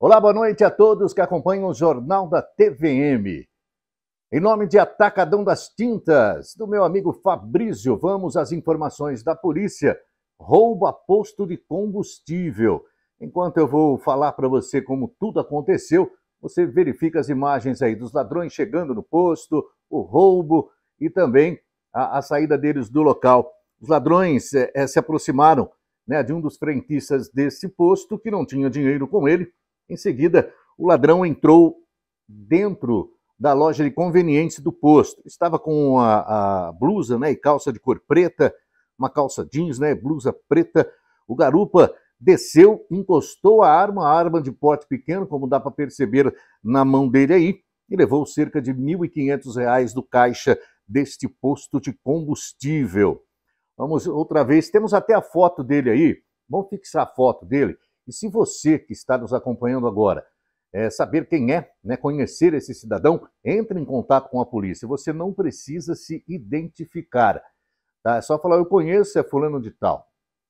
Olá, boa noite a todos que acompanham o Jornal da TVM. Em nome de Atacadão das Tintas, do meu amigo Fabrício, vamos às informações da polícia. Roubo a posto de combustível. Enquanto eu vou falar para você como tudo aconteceu, você verifica as imagens aí dos ladrões chegando no posto, o roubo e também a, a saída deles do local. Os ladrões é, se aproximaram né, de um dos frentistas desse posto que não tinha dinheiro com ele em seguida, o ladrão entrou dentro da loja de conveniência do posto. Estava com a, a blusa né, e calça de cor preta, uma calça jeans, né, blusa preta. O garupa desceu, encostou a arma, a arma de porte pequeno, como dá para perceber na mão dele aí, e levou cerca de R$ 1.500 do caixa deste posto de combustível. Vamos outra vez, temos até a foto dele aí. Vamos fixar a foto dele. E se você que está nos acompanhando agora é, saber quem é, né, conhecer esse cidadão, entre em contato com a polícia. Você não precisa se identificar. Tá? É só falar, eu conheço, é fulano de tal.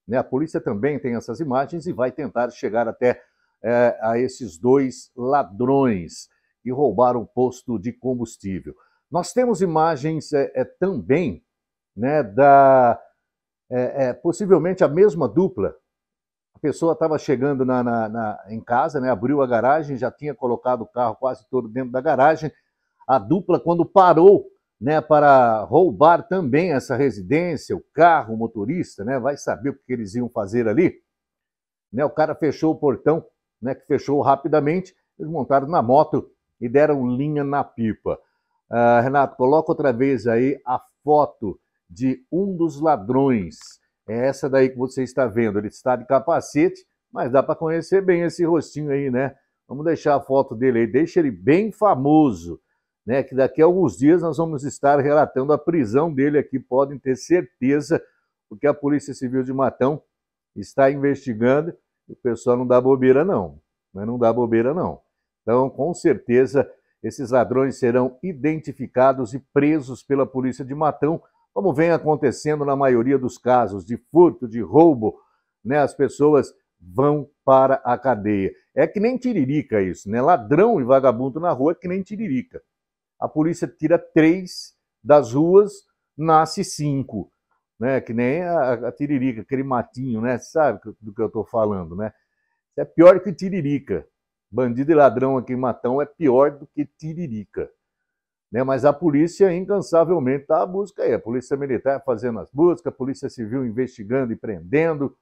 Né? A polícia também tem essas imagens e vai tentar chegar até é, a esses dois ladrões que roubaram o posto de combustível. Nós temos imagens é, também né, da possivelmente a mesma dupla a pessoa estava chegando na, na, na, em casa, né? abriu a garagem, já tinha colocado o carro quase todo dentro da garagem. A dupla, quando parou né, para roubar também essa residência, o carro, o motorista, né, vai saber o que eles iam fazer ali. Né, o cara fechou o portão, né, que fechou rapidamente, eles montaram na moto e deram linha na pipa. Uh, Renato, coloca outra vez aí a foto de um dos ladrões é essa daí que você está vendo. Ele está de capacete, mas dá para conhecer bem esse rostinho aí, né? Vamos deixar a foto dele aí, deixa ele bem famoso, né? Que daqui a alguns dias nós vamos estar relatando a prisão dele aqui, podem ter certeza, porque a Polícia Civil de Matão está investigando o pessoal não dá bobeira, não. Mas né? não dá bobeira, não. Então, com certeza, esses ladrões serão identificados e presos pela Polícia de Matão como vem acontecendo na maioria dos casos de furto, de roubo, né? As pessoas vão para a cadeia. É que nem tiririca isso, né? Ladrão e vagabundo na rua é que nem tiririca. A polícia tira três das ruas, nasce cinco, né? Que nem a, a tiririca, aquele matinho, né? Sabe do que eu estou falando, né? É pior que tiririca. Bandido e ladrão aqui em Matão é pior do que tiririca. Né? Mas a polícia incansavelmente está à busca aí. A polícia militar fazendo as buscas, a polícia civil investigando e prendendo.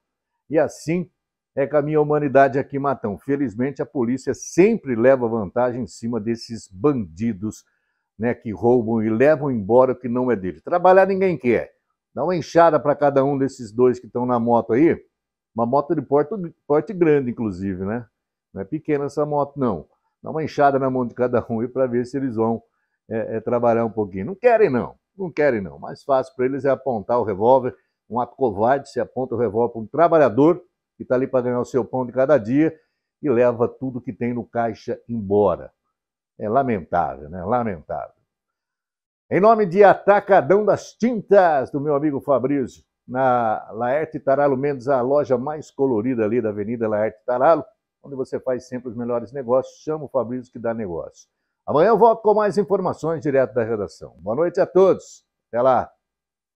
E assim é que a minha humanidade aqui matam. Matão. Felizmente, a polícia sempre leva vantagem em cima desses bandidos né, que roubam e levam embora o que não é deles. Trabalhar ninguém quer. Dá uma enxada para cada um desses dois que estão na moto aí. Uma moto de porte, porte grande, inclusive, né? Não é pequena essa moto, não. Dá uma enxada na mão de cada um aí para ver se eles vão é, é trabalhar um pouquinho. Não querem, não. Não querem, não. Mais fácil para eles é apontar o revólver. Um ato covarde se aponta o revólver para um trabalhador que está ali para ganhar o seu pão de cada dia e leva tudo que tem no caixa embora. É lamentável, né? Lamentável. Em nome de Atacadão das Tintas, do meu amigo Fabrício, na Laerte Taralo Mendes, a loja mais colorida ali da Avenida Laerte Taralo, onde você faz sempre os melhores negócios. Chama o Fabrício que dá negócio. Amanhã eu volto com mais informações direto da redação. Boa noite a todos. Até lá.